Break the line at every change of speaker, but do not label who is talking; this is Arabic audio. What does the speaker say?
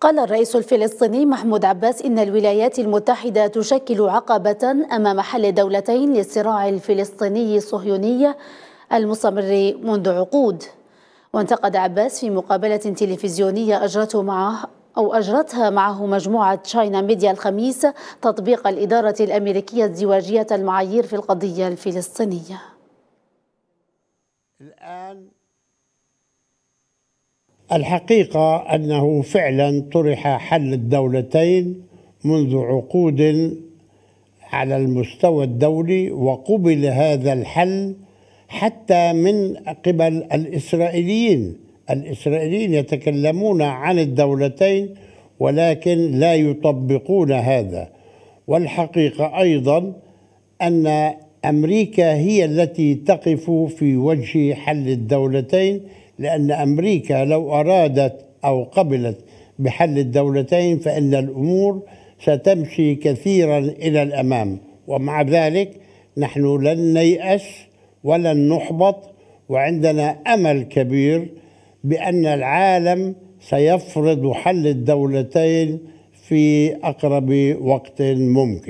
قال الرئيس الفلسطيني محمود عباس إن الولايات المتحدة تشكل عقبة أمام حل دولتين للصراع الفلسطيني الصهيوني المستمر منذ عقود وانتقد عباس في مقابلة تلفزيونية أجرته معه أو أجرتها معه مجموعة تشاينا ميديا الخميس تطبيق الإدارة الأمريكية ازدواجية المعايير في القضية الفلسطينية
الآن الحقيقة أنه فعلا طرح حل الدولتين منذ عقود على المستوى الدولي وقبل هذا الحل حتى من قبل الإسرائيليين الإسرائيليين يتكلمون عن الدولتين ولكن لا يطبقون هذا والحقيقة أيضا أن أمريكا هي التي تقف في وجه حل الدولتين لأن أمريكا لو أرادت أو قبلت بحل الدولتين فإن الأمور ستمشي كثيرا إلى الأمام ومع ذلك نحن لن نيأس ولن نحبط وعندنا أمل كبير بأن العالم سيفرض حل الدولتين في أقرب وقت ممكن